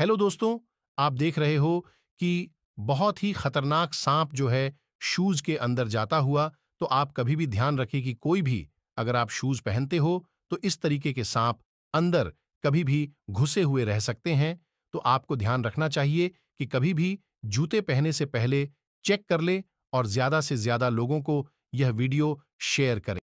hello दोस्तों आप देख रहे हो कि बहुत ही खतरनाक सांप जो है शूज के अंदर जाता हुआ तो आप कभी भी ध्यान रखें कि कोई भी अगर आप शूज पहनते हो तो इस तरीके के सांप अंदर कभी भी घुसे हुए रह सकते हैं तो आपको ध्यान रखना चाहिए कि कभी भी जूते पहने से पहले चेक कर ले और ज्यादा से ज्यादा लोगों को यह वीडियो शेयर करें